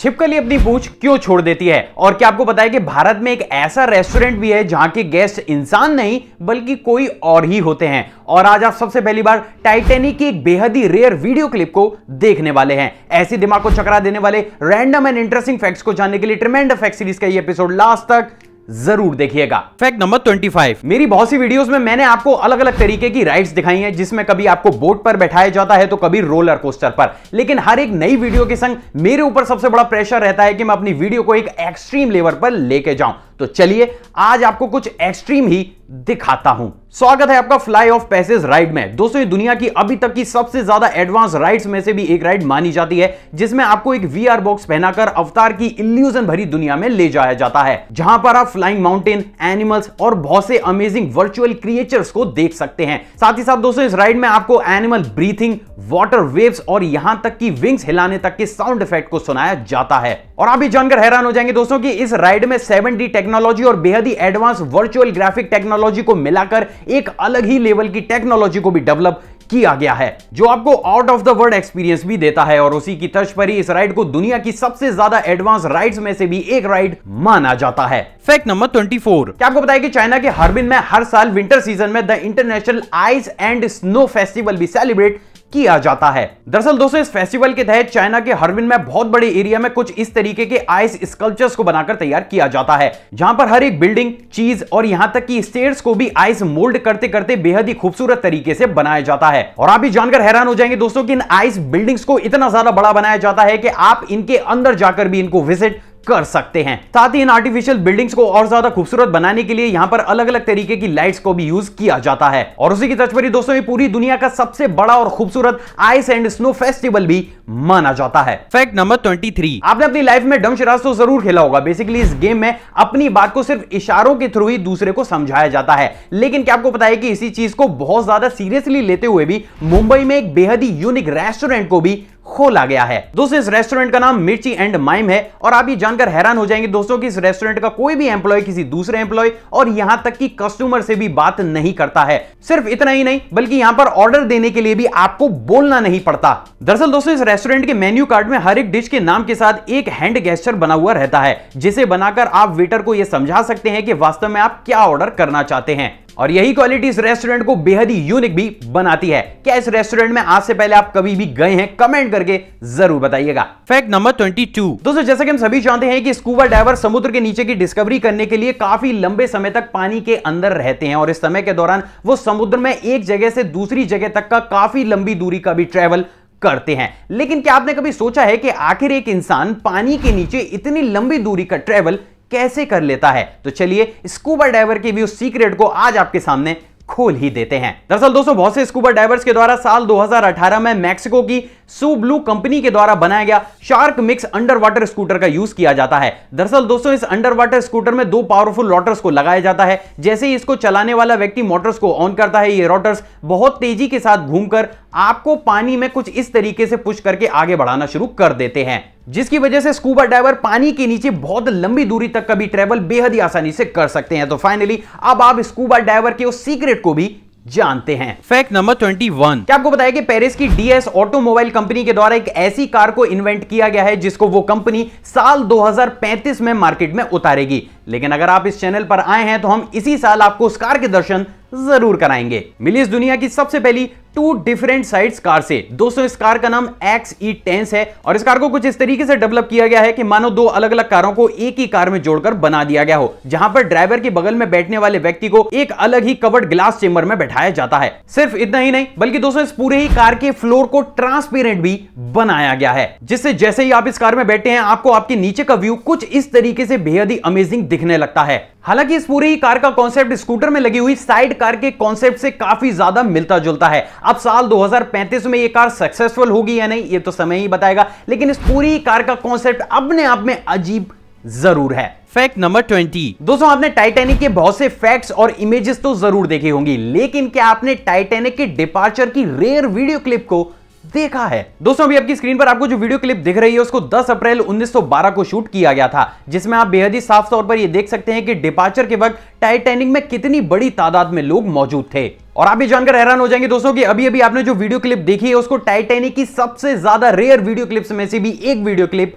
छिपकली अपनी पूछ क्यों छोड़ देती है और क्या आपको बताया कि भारत में एक ऐसा रेस्टोरेंट भी है जहां के गेस्ट इंसान नहीं बल्कि कोई और ही होते हैं और आज आप सबसे पहली बार टाइटेनिक की एक बेहद ही रेयर वीडियो क्लिप को देखने वाले हैं ऐसे दिमाग को चकरा देने वाले रैंडम एंड इंटरेस्टिंग फैक्ट्स को जानने के लिए ट्रिमेंड फैक्ट सीरीज का ये एपिसोड लास्ट तक जरूर देखिएगा फैक्ट नंबर 25 मेरी बहुत सी वीडियोस में मैंने आपको अलग अलग तरीके की राइड्स दिखाई हैं जिसमें कभी आपको बोट पर बैठाया जाता है तो कभी रोलर कोस्टर पर लेकिन हर एक नई वीडियो के संग मेरे ऊपर सबसे बड़ा प्रेशर रहता है कि मैं अपनी वीडियो को एक एक्सट्रीम लेवल पर लेके जाऊं तो चलिए आज आपको कुछ एक्सट्रीम ही दिखाता हूं स्वागत है आपका फ्लाई ऑफ पैसेज राइड में दोस्तों ये दुनिया की अभी तक की सबसे ज्यादा एडवांस राइड्स में से भी एक राइड मानी जाती है जिसमें आपको एक वीआर बॉक्स पहनाकर अवतार की इल्यूजन भरी दुनिया में ले जाया जाता है जहां पर आप फ्लाइंग माउंटेन एनिमल्स और बहुत से अमेजिंग वर्चुअल क्रिएचर्स को देख सकते हैं साथ ही साथ दोस्तों इस राइड में आपको एनिमल ब्रीथिंग वाटर वेव्स और यहां तक की विंग्स हिलाने तक के साउंड इफेक्ट को सुनाया जाता है और आप भी जानकर हैरान हो जाएंगे दोस्तों कि इस राइड में 7D टेक्नोलॉजी और बेहद ही एडवांस वर्चुअल ग्राफिक टेक्नोलॉजी को मिलाकर एक अलग ही लेवल की टेक्नोलॉजी को भी डेवलप किया गया है जो आपको out of the world experience भी देता है और उसी की तर्ज पर ही इस राइड को दुनिया की सबसे ज्यादा एडवांस राइड्स में से भी एक राइड माना जाता है फैक्ट नंबर 24 क्या आपको बताया कि चाइना के हरबिन में हर साल विंटर सीजन में the International Ice and Snow Festival भी सेलिब्रेट किया जाता है दरअसल दोस्तों इस फेस्टिवल के तहत चाइना के हरविन में बहुत बड़े एरिया में कुछ इस तरीके के आइस स्कल्पचर्स को बनाकर तैयार किया जाता है जहां पर हर एक बिल्डिंग चीज और यहां तक कि स्टेयर्स को भी आइस मोल्ड करते करते बेहद ही खूबसूरत तरीके से बनाया जाता है और आप भी जानकर हैरान हो जाएंगे दोस्तों की इन आइस बिल्डिंग्स को इतना ज्यादा बड़ा बनाया जाता है कि आप इनके अंदर जाकर भी इनको विजिट कर सकते हैं साथ ही इन आर्टिफिशियल बिल्डिंग्स को और ज्यादा खूबसूरत बनाने के लिए यहाँ पर अलग अलग तरीके की लाइट्स को भी यूज किया जाता है और उसी की तस्वीर दोस्तों ये पूरी दुनिया का सबसे बड़ा और खूबसूरत आइस एंड स्नो फेस्टिवल भी माना जाता है फैक्ट नंबर ट्वेंटी थ्री आपने अपनी लाइफ में डम शराज तो जरूर खेला होगा बेसिकली इस गेम में अपनी बात को सिर्फ इशारों के थ्रू ही दूसरे को समझाया जाता है लेकिन क्या आपको पता है कि इसी चीज को बहुत ज्यादा सीरियसली लेते हुए भी मुंबई में एक बेहद ही यूनिक रेस्टोरेंट को भी खोला गया है दोस्तों इस रेस्टोरेंट का नाम मिर्ची एंड माइम है और आप ये जानकर हैरान हो जाएंगे दोस्तों कि इस रेस्टोरेंट का कोई भी एम्प्लॉय किसी दूसरे एम्प्लॉय और यहां तक कि कस्टमर से भी बात नहीं करता है सिर्फ इतना ही नहीं बल्कि यहां पर ऑर्डर देने के लिए भी आपको बोलना नहीं पड़ता दरअसल दोस्तों इस रेस्टोरेंट के मेन्यू कार्ड में हर एक डिश के नाम के साथ एक हैंड गेस्टर बना हुआ रहता है जिसे बनाकर आप वेटर को यह समझा सकते हैं कि वास्तव में आप क्या ऑर्डर करना चाहते हैं और यही क्वालिटी इस रेस्टोरेंट को बेहद ही यूनिक भी बनाती है क्या इस रेस्टोरेंट में आज से पहले आप कभी भी गए हैं कमेंट करके जरूर बताइएगा फैक्ट नंबर ट्वेंटी दोस्तों जैसा कि हम सभी जानते हैं कि स्कूबा डाइवर समुद्र के नीचे की डिस्कवरी करने के लिए काफी लंबे समय तक पानी के अंदर रहते हैं और इस समय के दौरान वो समुद्र में एक जगह से दूसरी जगह तक का काफी लंबी दूरी का भी ट्रेवल करते हैं लेकिन क्या आपने कभी सोचा है कि आखिर एक इंसान पानी के नीचे इतनी लंबी दूरी का ट्रेवल कैसे कर लेता है तो चलिए स्कूबा डाइवर की भी उस सीक्रेट को आज आपके सामने खोल ही देते हैं दरअसल दोस्तों बहुत से स्कूबा डाइवर्स के द्वारा साल 2018 में मैक्सिको की सू ब्लू कंपनी के द्वारा बनाया गया shark mix under water scooter का यूज किया जाता है दरअसल दोस्तों इस अंडर वाटर स्कूटर में दो पावरफुल रोटर्स को लगाया जाता है जैसे ही इसको चलाने वाला व्यक्ति मोटर्स को ऑन करता है ये रोटर्स बहुत तेजी के साथ घूमकर आपको पानी में कुछ इस तरीके से पुश करके आगे बढ़ाना शुरू कर देते हैं जिसकी वजह से स्कूबा ड्राइवर पानी के नीचे बहुत लंबी दूरी तक का भी ट्रेवल बेहद ही आसानी से कर सकते हैं तो फाइनली अब आप स्कूबा ड्राइवर के उस सीक्रेट को भी जानते हैं फैक्ट नंबर 21 क्या आपको बताया कि पेरिस की डीएस ऑटोमोबाइल कंपनी के द्वारा एक ऐसी कार को इन्वेंट किया गया है जिसको वो कंपनी साल 2035 में मार्केट में उतारेगी लेकिन अगर आप इस चैनल पर आए हैं तो हम इसी साल आपको उस कार के दर्शन जरूर कराएंगे मिली इस दुनिया की सबसे पहली टू डिफरेंट साइड कार से दोस्तों इस कार का नाम एक्स ई e टेंस है और इस कार को कुछ इस तरीके से डेवलप किया गया है कि मानो दो अलग अलग कारों को एक ही कार में जोड़कर बना दिया गया हो जहां पर ड्राइवर के बगल में बैठने वाले व्यक्ति को एक अलग ही कवर्ड ग्लास चेम्बर में बैठाया जाता है सिर्फ इतना ही नहीं बल्कि दोस्तों इस पूरे ही कार के फ्लोर को ट्रांसपेरेंट भी बनाया गया है जिससे जैसे ही आप इस कार में बैठे हैं आपको आपके नीचे का व्यू कुछ इस तरीके से बेहद ही अमेजिंग दिखने लगता है हालांकि इस पूरी ही कार का कॉन्सेप्ट स्कूटर में लगी हुई साइड कार के कॉन्सेप्ट से काफी ज्यादा मिलता जुलता है अब साल 2035 में ये कार सक्सेसफुल होगी या नहीं ये तो समय ही बताएगा लेकिन इस पूरी कार का कॉन्सेप्ट अपने आप में अजीब जरूर है फैक्ट नंबर ट्वेंटी दोस्तों आपने टाइटेनिक के बहुत से फैक्ट्स और इमेजेस तो जरूर देखे होंगी लेकिन क्या आपने टाइटेनिक के डिपार्चर की रेयर वीडियो क्लिप को देखा है दोस्तों अभी आपकी स्क्रीन पर आपको जो वीडियो क्लिप दिख रही है उसको 10 अप्रैल 1912 को शूट किया गया था जिसमें आप बेहद ही साफ तौर पर यह देख सकते हैं कि डिपार्चर के वक्त टाइटैनिक में कितनी बड़ी तादाद में लोग मौजूद थे और आप भी जानकर हैरान हो जाएंगे दोस्तों कि अभी अभी आपने जो वीडियो क्लिप देखी है उसको टाइटेनिक की सबसे ज्यादा रेयर वीडियो क्लिप्स में से भी एक वीडियो क्लिप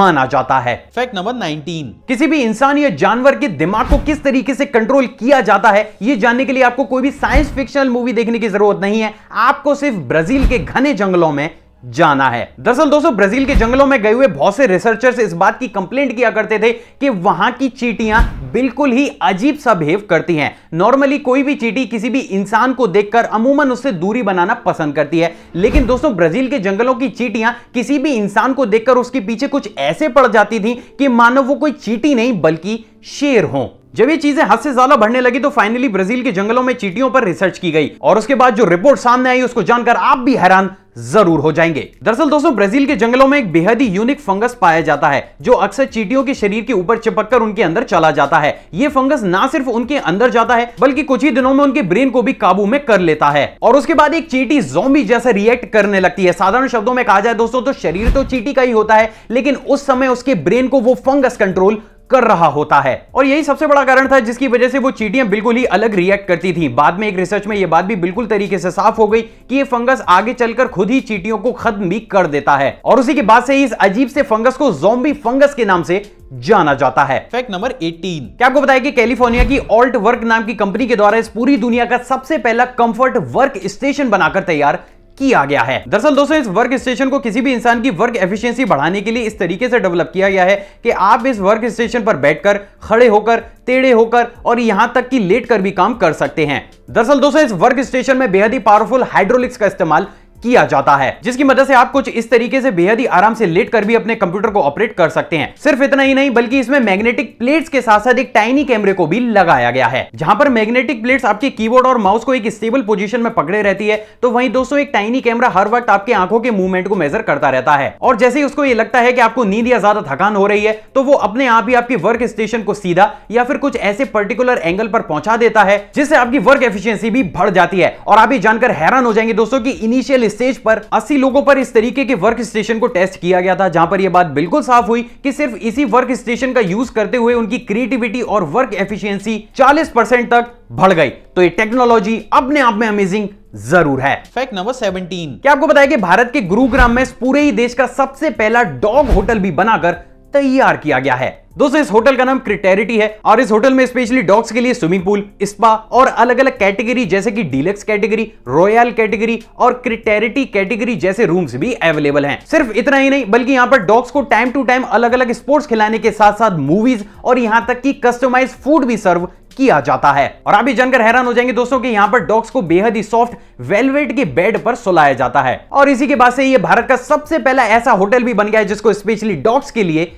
माना जाता है फैक्ट नंबर 19 किसी भी इंसान या जानवर के दिमाग को किस तरीके से कंट्रोल किया जाता है यह जानने के लिए आपको कोई भी साइंस फिक्शनल मूवी देखने की जरूरत नहीं है आपको सिर्फ ब्राजील के घने जंगलों में जाना है दरअसल दोस्तों ब्राजील के जंगलों में गए हुए बहुत से रिसर्चर्स इस बात की कंप्लेंट किया करते थे कि वहां की चीटियां बिल्कुल ही अजीब सा बिहेव करती हैं नॉर्मली कोई भी चीटी किसी भी इंसान को देखकर अमूमन उससे दूरी बनाना पसंद करती है लेकिन दोस्तों ब्राजील के जंगलों की चीटियां किसी भी इंसान को देखकर उसके पीछे कुछ ऐसे पड़ जाती थी कि मानव वो कोई चीटी नहीं बल्कि शेर हो जब ये चीजें हद से ज्यादा बढ़ने लगी तो फाइनली ब्राजील के जंगलों में चीटियों पर रिसर्च की गई और उसके बाद जो रिपोर्ट सामने आई उसको जानकर आप भी हैरान जरूर हो जाएंगे दरअसल दोस्तों ब्राजील के जंगलों में एक बेहद ही यूनिक फंगस पाया जाता है जो अक्सर चीटियों के शरीर के ऊपर चिपक कर उनके अंदर चला जाता है ये फंगस ना सिर्फ उनके अंदर जाता है बल्कि कुछ ही दिनों में उनके ब्रेन को भी काबू में कर लेता है और उसके बाद एक चीटी जोम्बी जैसा रिएक्ट करने लगती है साधारण शब्दों में कहा जाए दोस्तों तो शरीर तो चीटी का ही होता है लेकिन उस समय उसके ब्रेन को वो फंगस कंट्रोल कर रहा होता है और यही सबसे बड़ा कारण था जिसकी वजह से वो चीटियां बिल्कुल ही अलग रिएक्ट करती थी बाद में एक रिसर्च में ये बात भी बिल्कुल तरीके से साफ हो गई कि ये फंगस आगे चलकर खुद ही चीटियों को खत्म भी कर देता है और उसी के बाद से इस अजीब से फंगस को जोम्बी फंगस के नाम से जाना जाता है फैक्ट नंबर 18 क्या आपको बताया कि कैलिफोर्निया की ऑल्ट वर्क नाम की कंपनी के द्वारा इस पूरी दुनिया का सबसे पहला कंफर्ट वर्क स्टेशन बनाकर तैयार किया गया है दरअसल दोस्तों इस वर्क स्टेशन को किसी भी इंसान की वर्क एफिशिएंसी बढ़ाने के लिए इस तरीके से डेवलप किया गया है कि आप इस वर्क स्टेशन पर बैठकर खड़े होकर टेढ़े होकर और यहां तक कि लेट कर भी काम कर सकते हैं दरअसल दोस्तों इस वर्क स्टेशन में बेहद ही पावरफुल हाइड्रोलिक्स का इस्तेमाल किया जाता है जिसकी मदद से आप कुछ इस तरीके से बेहद ही आराम से लेट कर भी अपने कंप्यूटर को ऑपरेट कर सकते हैं सिर्फ इतना ही नहीं बल्कि इसमें मैग्नेटिक प्लेट्स के साथ साथ एक टाइनी कैमरे को भी लगाया गया है जहां पर मैग्नेटिक प्लेट्स आपके कीबोर्ड और माउस को एक स्टेबल पोजीशन में पकड़े रहती है तो वही दोस्तों एक टाइनी कैमरा हर वक्त आपके आंखों के मूवमेंट को मेजर करता रहता है और जैसे ही उसको ये लगता है कि आपको नींद या ज्यादा थकान हो रही है तो वो अपने आप ही आपके वर्क स्टेशन को सीधा या फिर कुछ ऐसे पर्टिकुलर एंगल पर पहुंचा देता है जिससे आपकी वर्क एफिशियंसी भी बढ़ जाती है और आप ये जानकर हैरान हो जाएंगे दोस्तों की इनिशियल स्टेज पर 80 लोगों पर इस तरीके के वर्क स्टेशन को टेस्ट किया गया था जहां पर यह बात बिल्कुल साफ हुई कि सिर्फ इसी वर्क स्टेशन का यूज करते हुए उनकी क्रिएटिविटी और वर्क एफिशिएंसी 40 परसेंट तक बढ़ गई तो ये टेक्नोलॉजी अपने आप में अमेजिंग जरूर है फैक्ट नंबर 17 क्या आपको बताया कि भारत के गुरुग्राम में पूरे ही देश का सबसे पहला डॉग होटल भी बनाकर तैयार किया गया है दोस्तों इस होटल का नाम क्रिटेरिटी है और इस होटल में स्पेशली डॉग्स के लिए स्विमिंग पूल स्पा और अलग अलग कैटेगरी जैसे कि डीलक्स कैटेगरी रॉयल कैटेगरी और क्रिटेरिटी कैटेगरी जैसे रूम्स भी अवेलेबल हैं सिर्फ इतना ही नहीं बल्कि यहाँ पर डॉग्स को टाइम टू टाइम अलग अलग स्पोर्ट्स खिलाने के साथ साथ मूवीज और यहाँ तक की कस्टमाइज फूड भी सर्व किया जाता है और आप भी जानकर हैरान हो जाएंगे दोस्तों कि यहाँ पर डॉग्स को बेहद ही सॉफ्ट वेलवेट के बेड पर सुलाया जाता है और इसी के बाद से ये भारत का सबसे पहला ऐसा होटल भी बन गया है जिसको स्पेशली डॉग्स के लिए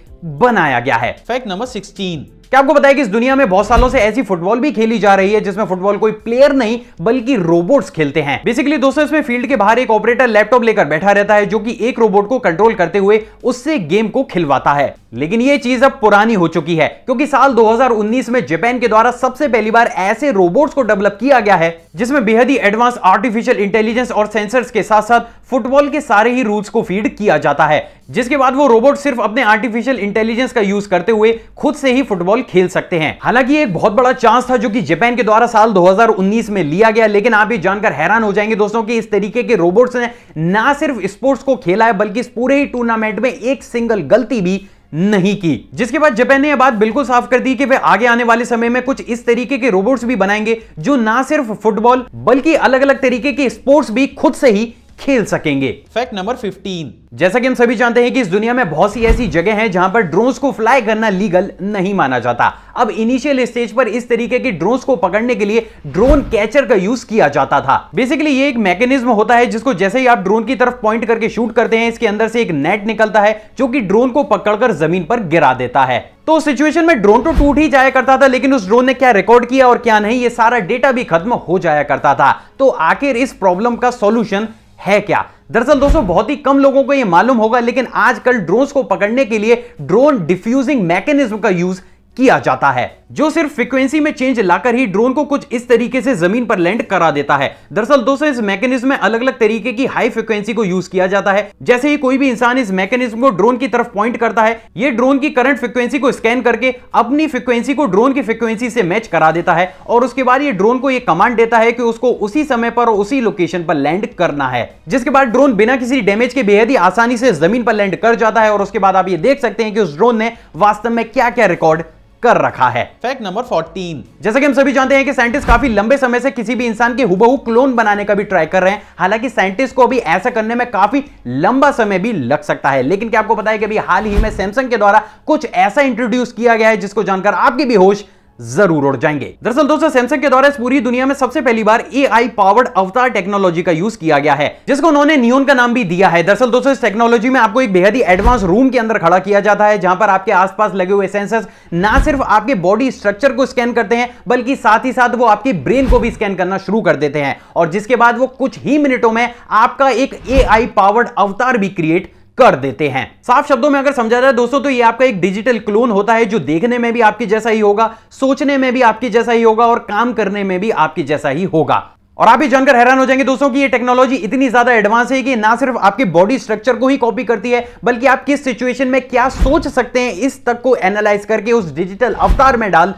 बनाया गया है फैक्ट नंबर सिक्सटीन क्या आपको बताया कि इस दुनिया में बहुत सालों से ऐसी फुटबॉल भी खेली जा रही है जिसमें फुटबॉल कोई प्लेयर नहीं बल्कि रोबोट्स खेलते हैं बेसिकली दोस्तों इसमें फील्ड के बाहर एक ऑपरेटर लैपटॉप लेकर बैठा रहता है जो कि एक रोबोट को कंट्रोल करते हुए उससे गेम को खिलवाता है लेकिन ये चीज अब पुरानी हो चुकी है क्योंकि साल 2019 में जापान के द्वारा सबसे पहली बार ऐसे रोबोट्स को डेवलप किया गया है जिसमें बेहद ही एडवांस आर्टिफिशियल इंटेलिजेंस और सेंसर्स के साथ साथ फुटबॉल के सारे ही रूल्स को फीड किया जाता है जिसके बाद वो रोबोट सिर्फ अपने आर्टिफिशियल इंटेलिजेंस का यूज करते हुए खुद से ही फुटबॉल बॉल खेल सकते हैं हालांकि एक बहुत बड़ा चांस था जो कि जापान के द्वारा साल 2019 में लिया गया लेकिन आप ये जानकर हैरान हो जाएंगे दोस्तों कि इस तरीके के रोबोट्स ने ना सिर्फ स्पोर्ट्स को खेला है बल्कि इस पूरे ही टूर्नामेंट में एक सिंगल गलती भी नहीं की जिसके बाद जापान ने यह बात बिल्कुल साफ कर दी कि वे आगे आने वाले समय में कुछ इस तरीके के रोबोट्स भी बनाएंगे जो ना सिर्फ फुटबॉल बल्कि अलग अलग तरीके के स्पोर्ट्स भी खुद से ही खेल सकेंगे फैक्ट नंबर 15 जैसा कि हम सभी जानते हैं कि इस दुनिया में बहुत सी ऐसी जगह हैं जहां पर ड्रोन्स को फ्लाई करना लीगल नहीं माना जाता अब इनिशियल स्टेज पर इस तरीके के ड्रोन्स को पकड़ने के लिए ड्रोन कैचर का यूज किया जाता था बेसिकली ये एक मैकेनिज्म होता है जिसको जैसे ही आप ड्रोन की तरफ पॉइंट करके शूट करते हैं इसके अंदर से एक नेट निकलता है जो कि ड्रोन को पकड़कर जमीन पर गिरा देता है तो सिचुएशन में ड्रोन तो टूट ही जाया करता था लेकिन उस ड्रोन ने क्या रिकॉर्ड किया और क्या नहीं ये सारा डेटा भी खत्म हो जाया करता था तो आखिर इस प्रॉब्लम का सॉल्यूशन है क्या दरअसल दोस्तों बहुत ही कम लोगों को यह मालूम होगा लेकिन आजकल ड्रोन्स को पकड़ने के लिए ड्रोन डिफ्यूजिंग मैकेनिज्म का यूज किया जाता है जो सिर्फ फ्रिक्वेंसी में चेंज लाकर ही ड्रोन को कुछ इस तरीके से जमीन पर लैंड करा देता है दरअसल दोस्तों इस मैकेनिज्म में अलग अलग तरीके की हाई फ्रिक्वेंसी को यूज किया जाता है जैसे ही कोई भी इंसान इस मैकेनिज्म को ड्रोन की तरफ पॉइंट करता है ये ड्रोन की करंट फ्रिक्वेंसी को स्कैन करके अपनी फ्रिक्वेंसी को ड्रोन की फ्रिक्वेंसी से मैच करा देता है और उसके बाद ये ड्रोन को ये कमांड देता है कि उसको उसी समय पर उसी लोकेशन पर लैंड करना है जिसके बाद ड्रोन बिना किसी डैमेज के बेहद ही आसानी से जमीन पर लैंड कर जाता है और उसके बाद आप ये देख सकते हैं कि उस ड्रोन ने वास्तव में क्या क्या रिकॉर्ड कर रखा है फैक्ट नंबर 14 जैसा कि हम सभी जानते हैं कि साइंटिस्ट काफी लंबे समय से किसी भी इंसान के हुबहू क्लोन बनाने का भी ट्राई कर रहे हैं हालांकि साइंटिस्ट को भी ऐसा करने में काफी लंबा समय भी लग सकता है लेकिन क्या आपको पता है कि हाल ही में सैमसंग के द्वारा कुछ ऐसा इंट्रोड्यूस किया गया है जिसको जानकर आपकी भी होश जरूर उड़ जाएंगे दरअसल दोस्तों सैमसंग के द्वारा इस पूरी दुनिया में सबसे पहली बार ए पावर्ड अवतार टेक्नोलॉजी का यूज किया गया है जिसको उन्होंने नियोन का नाम भी दिया है दरअसल दोस्तों इस टेक्नोलॉजी में आपको एक बेहद ही एडवांस रूम के अंदर खड़ा किया जाता है जहां पर आपके आसपास लगे हुए सेंसर्स ना सिर्फ आपके बॉडी स्ट्रक्चर को स्कैन करते हैं बल्कि साथ ही साथ वो आपके ब्रेन को भी स्कैन करना शुरू कर देते हैं और जिसके बाद वो कुछ ही मिनटों में आपका एक ए पावर्ड अवतार भी क्रिएट कर देते हैं साफ शब्दों में अगर समझा जाए दोस्तों तो ये आपका एक डिजिटल क्लोन होता है जो देखने में भी आपके जैसा ही होगा सोचने में भी आपके जैसा ही होगा और काम करने में भी आपके जैसा ही होगा और आप भी जानकर हैरान हो जाएंगे दोस्तों कि ये टेक्नोलॉजी इतनी ज्यादा एडवांस है कि ना सिर्फ आपके बॉडी स्ट्रक्चर को ही कॉपी करती है बल्कि आप किस सिचुएशन में क्या सोच सकते हैं इस तक को एनालाइज करके उस डिजिटल अवतार में डाल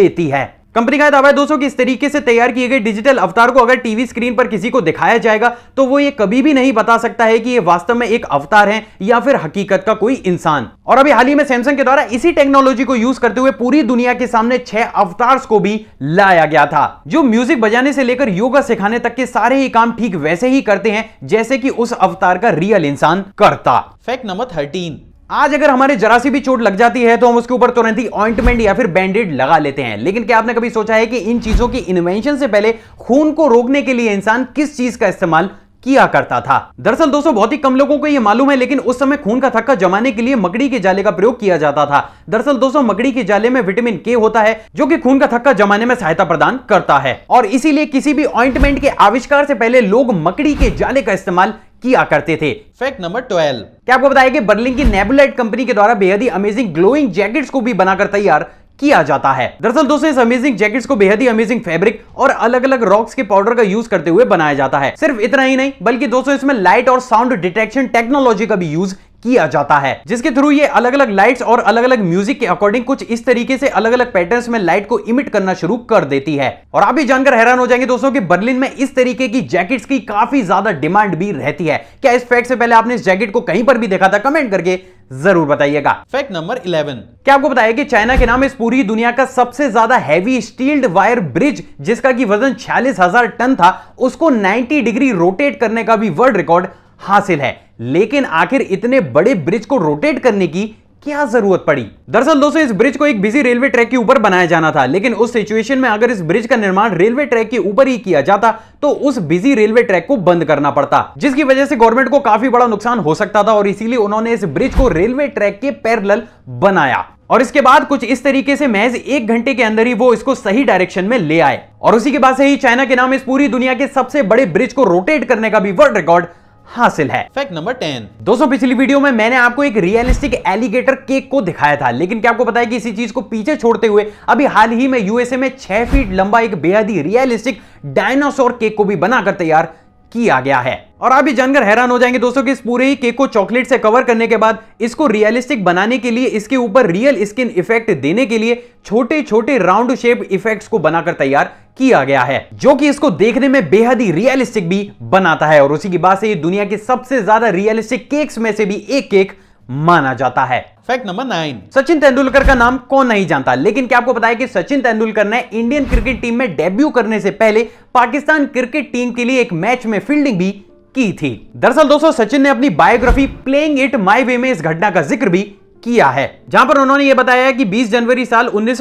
देती है कंपनी का दावा है दोस्तों कि इस तरीके से तैयार किए गए डिजिटल अवतार को अगर टीवी स्क्रीन पर किसी को दिखाया जाएगा तो वो ये कभी भी नहीं बता सकता है कि ये वास्तव में एक अवतार है या फिर हकीकत का कोई इंसान और अभी हाल ही में सैमसंग के द्वारा इसी टेक्नोलॉजी को यूज करते हुए पूरी दुनिया के सामने छह अवतार्स को भी लाया गया था जो म्यूजिक बजाने से लेकर योगा सिखाने तक के सारे ही काम ठीक वैसे ही करते हैं जैसे कि उस अवतार का रियल इंसान करता फैक्ट नंबर थर्टीन आज अगर हमारे जरा सी भी चोट लग जाती है तो हम उसके ऊपर तुरंत ही ऑइंटमेंट या फिर बैंडेड लगा लेते हैं लेकिन क्या आपने कभी सोचा है कि इन चीजों की इन्वेंशन से पहले खून को रोकने के लिए इंसान किस चीज का इस्तेमाल किया करता था दरअसल दोस्तों बहुत ही कम लोगों को यह मालूम है लेकिन उस समय खून का थक्का जमाने के लिए मकड़ी के जाले का प्रयोग किया जाता था दरअसल दोस्तों मकड़ी के जाले में विटामिन के होता है जो कि खून का थक्का जमाने में सहायता प्रदान करता है और इसीलिए किसी भी ऑइंटमेंट के आविष्कार से पहले लोग मकड़ी के जाले का इस्तेमाल किया करते थे फैक्ट नंबर ट्वेल्व क्या आपको बताया कि बर्लिन की नेबुलाइट कंपनी के द्वारा बेहद ही अमेजिंग ग्लोइंग जैकेट्स को भी बनाकर तैयार किया जाता है दरअसल दोस्तों इस अमेजिंग जैकेट्स को बेहद ही अमेजिंग फैब्रिक और अलग अलग रॉक्स के पाउडर का यूज करते हुए बनाया जाता है सिर्फ इतना ही नहीं बल्कि दोस्तों इसमें लाइट और साउंड डिटेक्शन टेक्नोलॉजी का भी यूज किया जाता है जिसके थ्रू ये अलग अलग लाइट्स और अलग अलग म्यूजिक के अकॉर्डिंग कुछ इस तरीके से अलग अलग पैटर्न्स में लाइट को इमिट करना शुरू कर देती है और आप भी जानकर हैरान हो जाएंगे दोस्तों कि बर्लिन में इस तरीके की जैकेट्स की काफी ज्यादा डिमांड भी रहती है क्या इस फैक्ट से पहले आपने इस जैकेट को कहीं पर भी देखा था कमेंट करके जरूर बताइएगा फैक्ट नंबर 11 क्या आपको बताया कि चाइना के नाम इस पूरी दुनिया का सबसे ज्यादा हैवी स्टील्ड वायर ब्रिज जिसका की वजन छियालीस हजार टन था उसको 90 डिग्री रोटेट करने का भी वर्ल्ड रिकॉर्ड हासिल है लेकिन आखिर इतने बड़े ब्रिज को रोटेट करने की क्या जरूरत पड़ी दरअसल दोस्तों इस ब्रिज को एक बिजी रेलवे ट्रैक के ऊपर बनाया जाना था लेकिन उस सिचुएशन में अगर इस ब्रिज का निर्माण रेलवे ट्रैक के ऊपर ही किया जाता तो उस बिजी रेलवे ट्रैक को बंद करना पड़ता जिसकी वजह से गवर्नमेंट को काफी बड़ा नुकसान हो सकता था और इसीलिए उन्होंने इस ब्रिज को रेलवे ट्रैक के पैरल बनाया और इसके बाद कुछ इस तरीके से महज एक घंटे के अंदर ही वो इसको सही डायरेक्शन में ले आए और उसी के बाद से ही चाइना के नाम इस पूरी दुनिया के सबसे बड़े ब्रिज को रोटेट करने का भी वर्ल्ड रिकॉर्ड हासिल है फैक्ट नंबर टेन दोस्तों पिछली वीडियो में मैंने आपको एक रियलिस्टिक एलिगेटर केक को दिखाया था लेकिन क्या आपको बताया कि इसी चीज को पीछे छोड़ते हुए अभी हाल ही में यूएसए में छह फीट लंबा एक बेहद ही रियलिस्टिक डायनासोर केक को भी बनाकर तैयार किया गया है और आप ये जानकर हैरान हो जाएंगे दोस्तों कि इस पूरे ही केक को चॉकलेट से कवर करने के बाद इसको रियलिस्टिक बनाने के लिए इसके ऊपर रियल स्किन इफेक्ट देने के लिए छोटे छोटे राउंड शेप इफेक्ट्स को बनाकर तैयार किया गया है जो कि इसको देखने में बेहद ही रियलिस्टिक भी बनाता है और उसी की बात से ये दुनिया के सबसे ज्यादा रियलिस्टिक केक्स में से भी एक केक माना जाता है fact number nine Sachin Tendulkar का नाम कौन नहीं जानता लेकिन क्या आपको पता है कि सचिन तेंदुलकर ने इंडियन क्रिकेट टीम में डेब्यू करने से पहले पाकिस्तान क्रिकेट टीम के लिए एक मैच में फील्डिंग भी की थी दरअसल दोस्तों सचिन ने अपनी biography playing it my way में इस घटना का जिक्र भी किया है जहां पर उन्होंने ये बताया कि 20 जनवरी साल उन्नीस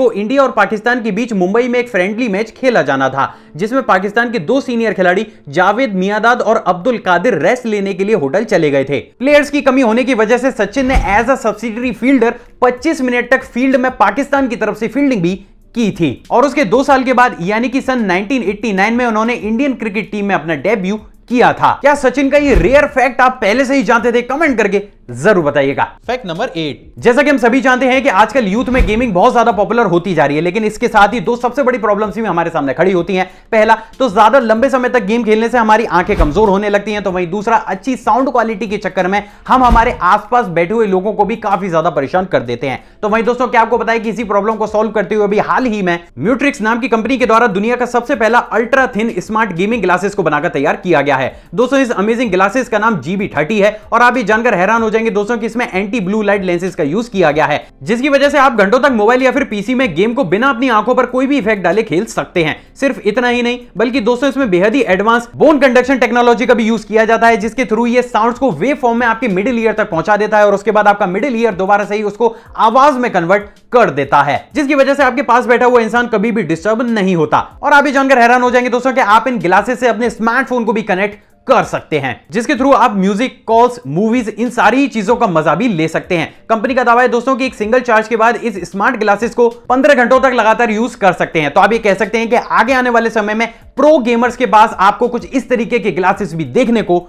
को इंडिया और पाकिस्तान के बीच मुंबई में एक फ्रेंडली मैच खेला जाना था जिसमें पाकिस्तान के दो सीनियर खिलाड़ी जावेद मियादाद और अब्दुल कादिर रेस्ट लेने के लिए होटल चले गए थे प्लेयर्स की कमी होने की वजह से सचिन ने as a subsidiary fielder 25 minute तक फील्ड में पाकिस्तान की तरफ से फील्डिंग भी की थी और उसके दो साल के बाद यानी कि सन 1989 में उन्होंने इंडियन क्रिकेट टीम में अपना डेब्यू किया था क्या सचिन का ये रेयर फैक्ट आप पहले से ही जानते थे कमेंट करके जरूर बताइएगा फैक्ट नंबर एट जैसा कि हम सभी जानते हैं कि आजकल यूथ में गेमिंग बहुत ज्यादा पॉपुलर होती जा रही है लेकिन इसके साथ ही दो सबसे बड़ी प्रॉब्लम्स भी हमारे सामने खड़ी होती हैं पहला तो ज्यादा लंबे समय तक गेम खेलने से हमारी आंखें कमजोर होने लगती हैं तो वहीं दूसरा अच्छी साउंड क्वालिटी के चक्कर में हम हमारे आसपास बैठे हुए लोगों को भी काफी ज्यादा परेशान कर देते हैं तो वही दोस्तों क्या आपको बताया कि इसी प्रॉब्लम को सोल्व करते हुए अभी हाल ही में म्यूट्रिक्स नाम की कंपनी के द्वारा दुनिया का सबसे पहला ultra thin smart gaming glasses को बनाकर तैयार किया गया है दोस्तों इस अमेजिंग ग्लासेस का नाम जीबी है और आप ये जानकर हैरान हो जाएंगे दोस्तों कि इसमें एंटी ब्लू लाइट लेंसेज का यूज किया गया है जिसकी वजह से आप घंटों तक मोबाइल या फिर पीसी में गेम को बिना अपनी आंखों पर कोई भी इफेक्ट डाले खेल सकते हैं सिर्फ इतना ही नहीं बल्कि दोस्तों इसमें बेहद ही एडवांस बोन कंडक्शन टेक्नोलॉजी का भी यूज किया जाता है जिसके थ्रू ये साउंड को वे फॉर्म में आपके मिडिल ईयर तक पहुंचा देता है और उसके बाद आपका मिडिल ईयर दोबारा से ही उसको आवाज में कन्वर्ट कर देता है जिसकी वजह से आपके पास बैठा हुआ इंसान कभी भी डिस्टर्ब नहीं होता और आप ये जानकर हैरान हो जाएंगे दोस्तों कि आप इन ग्लासेस से अपने स्मार्टफोन को भी कनेक्ट कर सकते हैं जिसके थ्रू आप म्यूजिक कॉल्स मूवीज इन सारी चीजों का मजा भी ले सकते हैं कंपनी का दावा है दोस्तों कि एक सिंगल चार्ज के बाद इस स्मार्ट ग्लासेस को 15 घंटों तक लगातार यूज कर सकते हैं तो आप ये कह सकते हैं कि आगे आने वाले समय में प्रो गेमर्स के पास आपको कुछ इस तरीके के ग्लासेस भी देखने को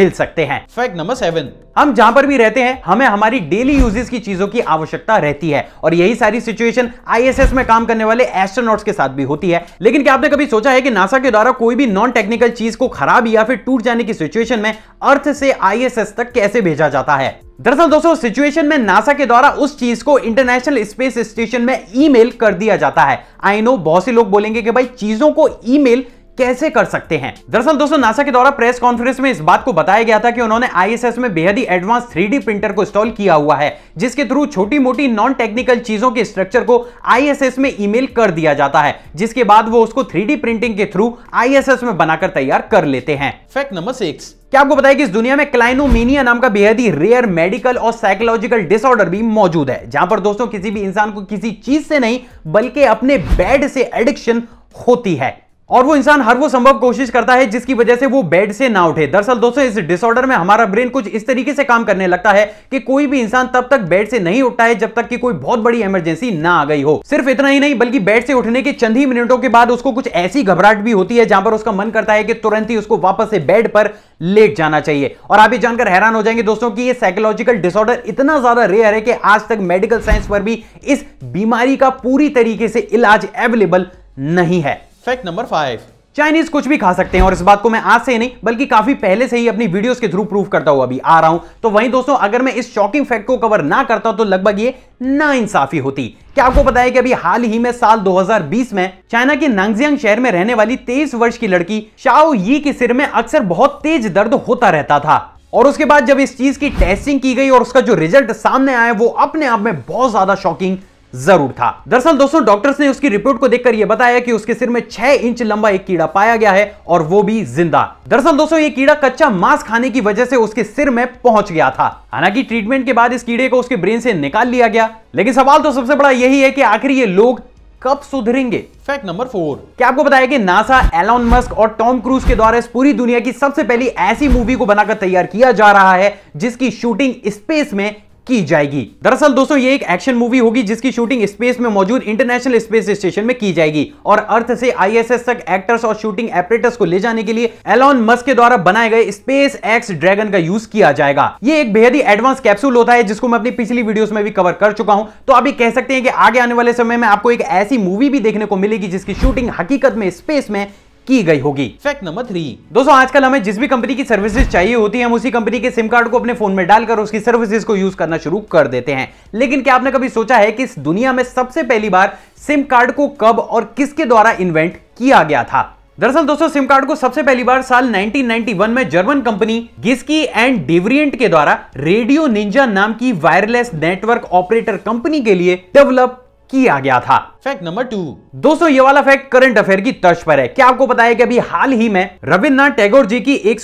मिल सकते हैं फैक्ट नंबर सेवन हम जहां पर भी रहते हैं हमें हमारी डेली यूजेस की चीजों की आवश्यकता रहती है और यही सारी सिचुएशन आईएसएस में काम करने वाले एस्ट्रोनॉट्स के साथ भी होती है लेकिन क्या आपने कभी सोचा है कि नासा के द्वारा कोई भी नॉन टेक्निकल चीज को खराब या फिर टूट जाने की सिचुएशन में अर्थ से आईएसएस तक कैसे भेजा जाता है दरअसल दोस्तों सिचुएशन में नासा के द्वारा उस चीज को इंटरनेशनल स्पेस स्टेशन में ईमेल कर दिया जाता है आई नो बहुत से लोग बोलेंगे कि भाई चीजों को ईमेल कैसे कर सकते हैं दरअसल दोस्तों नासा के द्वारा प्रेस कॉन्फ्रेंस में इस बात को बताया गया था कि उन्होंने आईएसएस में बेहद ही एडवांस 3D प्रिंटर को इंस्टॉल किया हुआ है जिसके थ्रू छोटी मोटी नॉन टेक्निकल चीजों के स्ट्रक्चर को आईएसएस में ईमेल कर दिया जाता है जिसके बाद वो उसको थ्री प्रिंटिंग के थ्रू आईएसएस में बनाकर तैयार कर लेते हैं फैक्ट नंबर सिक्स क्या आपको बताया कि इस दुनिया में क्लाइनोमीनिया नाम का बेहद ही रेयर मेडिकल और साइकोलॉजिकल डिसऑर्डर भी मौजूद है जहां पर दोस्तों किसी भी इंसान को किसी चीज से नहीं बल्कि अपने बेड से एडिक्शन होती है और वो इंसान हर वो संभव कोशिश करता है जिसकी वजह से वो बेड से ना उठे दरअसल दोस्तों इस डिसऑर्डर में हमारा ब्रेन कुछ इस तरीके से काम करने लगता है कि कोई भी इंसान तब तक बेड से नहीं उठता है जब तक कि कोई बहुत बड़ी इमरजेंसी ना आ गई हो सिर्फ इतना ही नहीं बल्कि बेड से उठने के चंद ही मिनटों के बाद उसको कुछ ऐसी घबराहट भी होती है जहां पर उसका मन करता है कि तुरंत ही उसको वापस से बेड पर लेट जाना चाहिए और आप ये जानकर हैरान हो जाएंगे दोस्तों की ये साइकोलॉजिकल डिसऑर्डर इतना ज्यादा रेयर है कि आज तक मेडिकल साइंस पर भी इस बीमारी का पूरी तरीके से इलाज अवेलेबल नहीं है फैक्ट नंबर फाइव चाइनीज कुछ भी खा सकते हैं और इस बात को मैं आज से ही नहीं बल्कि काफी पहले से ही अपनी वीडियोस के थ्रू प्रूफ करता हूं अभी आ रहा हूं तो वहीं दोस्तों अगर मैं इस शॉकिंग फैक्ट को कवर ना करता तो लगभग ये ना इंसाफी होती क्या आपको पता है कि अभी हाल ही में साल 2020 में चाइना के नांगजियांग शहर में रहने वाली तेईस वर्ष की लड़की शाओ यी के सिर में अक्सर बहुत तेज दर्द होता रहता था और उसके बाद जब इस चीज की टेस्टिंग की गई और उसका जो रिजल्ट सामने आया वो अपने आप में बहुत ज्यादा शॉकिंग जरूर था दरअसल दोस्तों डॉक्टर्स ने उसकी रिपोर्ट को देखकर यह बताया कि उसके सिर में छह इंच लंबा एक कीड़ा पाया गया है और वो भी जिंदा दरअसल दोस्तों ये कीड़ा कच्चा मांस खाने की वजह से उसके सिर में पहुंच गया था हालांकि ट्रीटमेंट के बाद इस कीड़े को उसके ब्रेन से निकाल लिया गया लेकिन सवाल तो सबसे बड़ा यही है कि आखिर ये लोग कब सुधरेंगे फैक्ट नंबर फोर क्या आपको बताया कि नासा एलोन मस्क और टॉम क्रूज के द्वारा इस पूरी दुनिया की सबसे पहली ऐसी मूवी को बनाकर तैयार किया जा रहा है जिसकी शूटिंग स्पेस में की जाएगी दरअसल दोस्तों ये एक एक्शन मूवी होगी जिसकी शूटिंग स्पेस में मौजूद इंटरनेशनल स्पेस स्टेशन में की जाएगी और अर्थ से आईएसएस तक एक्टर्स और शूटिंग एपरेटर्स को ले जाने के लिए एलॉन मस्क के द्वारा बनाए गए स्पेस एक्स ड्रैगन का यूज किया जाएगा ये एक बेहद ही एडवांस कैप्सूल होता है जिसको मैं अपनी पिछली वीडियो में भी कवर कर चुका हूं तो आप कह सकते हैं कि आगे आने वाले समय में आपको एक ऐसी मूवी भी देखने को मिलेगी जिसकी शूटिंग हकीकत में स्पेस में की गई होगी फैक्ट नंबर थ्री दोस्तों आजकल हमें जिस भी कंपनी की सर्विसेज चाहिए होती है हम उसी कंपनी के सिम कार्ड को अपने फोन में डालकर उसकी सर्विसेज को यूज करना शुरू कर देते हैं लेकिन क्या आपने कभी सोचा है कि इस दुनिया में सबसे पहली बार सिम कार्ड को कब और किसके द्वारा इन्वेंट किया गया था दरअसल दोस्तों सिम कार्ड को सबसे पहली बार साल 1991 में German company Giesecke and Devrient के द्वारा रेडियो निंजा नाम की वायरलेस नेटवर्क ऑपरेटर कंपनी के लिए डेवलप किया गया था फैक्ट नंबर टू दोस्तों ये वाला फैक्ट करंट अफेयर की तर्ज पर है क्या आपको पता है कि अभी हाल ही में रविन्द्रनाथ टैगोर जी की एक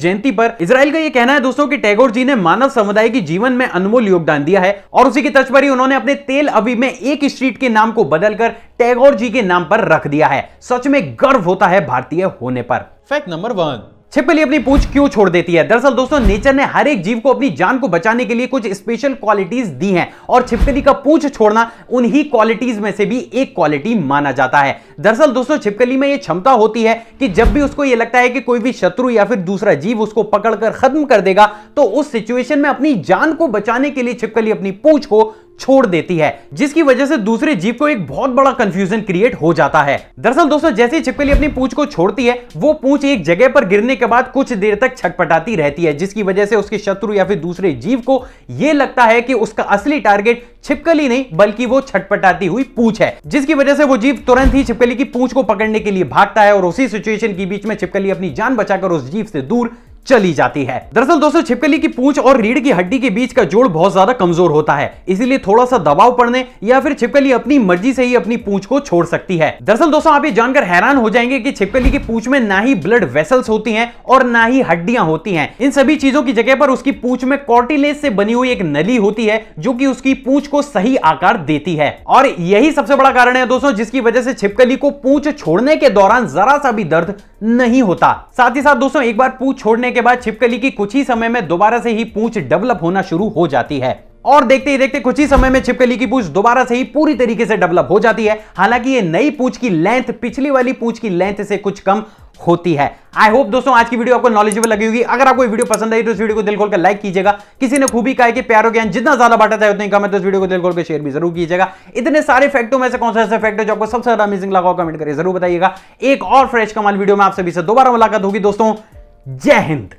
जयंती पर इसराइल का ये कहना है दोस्तों कि टैगोर जी ने मानव समुदाय की जीवन में अनमोल योगदान दिया है और उसी की तर्ज पर ही उन्होंने अपने तेल अभी में एक स्ट्रीट के नाम को बदलकर टैगोर जी के नाम पर रख दिया है सच में गर्व होता है भारतीय होने पर फैक्ट नंबर वन छिपकली अपनी पूछ क्यों छोड़ देती है दरअसल दोस्तों नेचर ने हर एक जीव को अपनी जान को बचाने के लिए कुछ स्पेशल क्वालिटीज दी हैं और छिपकली का पूछ छोड़ना उन्हीं क्वालिटीज में से भी एक क्वालिटी माना जाता है दरअसल दोस्तों छिपकली में यह क्षमता होती है कि जब भी उसको यह लगता है कि कोई भी शत्रु या फिर दूसरा जीव उसको पकड़कर खत्म कर देगा तो उस सिचुएशन में अपनी जान को बचाने के लिए छिपकली अपनी पूछ को छोड़ देती है जिसकी वजह से दूसरे जीव को एक बहुत बड़ा कंफ्यूजन क्रिएट हो जाता है दरअसल दोस्तों जैसे ही छिपकली अपनी पूछ को छोड़ती है वो पूछ एक जगह पर गिरने के बाद कुछ देर तक छटपटाती रहती है जिसकी वजह से उसके शत्रु या फिर दूसरे जीव को यह लगता है कि उसका असली टारगेट छिपकली नहीं बल्कि वो छटपटाती हुई पूछ है जिसकी वजह से वो जीव तुरंत ही छिपकली की पूछ को पकड़ने के लिए भागता है और उसी सिचुएशन के बीच में छिपकली अपनी जान बचाकर उस जीव से दूर चली जाती है दरअसल दोस्तों छिपकली की पूंछ और रीढ़ की हड्डी के बीच का जोड़ बहुत ज्यादा कमजोर होता है इसीलिए थोड़ा सा दबाव पड़ने या फिर छिपकली अपनी मर्जी से ही अपनी पूंछ को छोड़ सकती है दरअसल दोस्तों आप ये जानकर हैरान हो जाएंगे कि छिपकली की पूंछ में ना ही ब्लड वेसल्स होती है और ना ही हड्डियां होती है इन सभी चीजों की जगह पर उसकी पूछ में कॉर्टिलेज से बनी हुई एक नली होती है जो की उसकी पूछ को सही आकार देती है और यही सबसे बड़ा कारण है दोस्तों जिसकी वजह से छिपकली को पूछ छोड़ने के दौरान जरा सा भी दर्द नहीं होता साथ ही साथ दोस्तों एक बार पूछ छोड़ने के बाद छिपकली की कुछ ही समय में दोबारा से ही पूछ डेवलप होना शुरू हो जाती है और देखते ही देखते कुछ ही समय में छिपकली की पूछ दोबारा से ही पूरी तरीके से डेवलप हो जाती है हालांकि ये नई पूछ की लेंथ पिछली वाली पूछ की लेंथ से कुछ कम होती है आई होप दोस्तों आज की वीडियो आपको नॉलेजेबल लगी होगी अगर आपको वीडियो पसंद आई तो इस वीडियो को दिल खोल कर लाइक कीजिएगा किसी ने खूबी कहा कि प्यारो ज्ञान जितना ज्यादा बांटा जाए उतनी कम है तो इस वीडियो को दिल खोल कर शेयर भी जरूर कीजिएगा इतने सारे फैक्टों में से कौन सा ऐसा फैक्ट है जो आपको सबसे ज्यादा अमेजिंग लगा कमेंट करिए जरूर बताइएगा एक और फ्रेश कमाल वीडियो में आप सभी से दोबारा मुलाकात होगी दोस्तों जय हिंद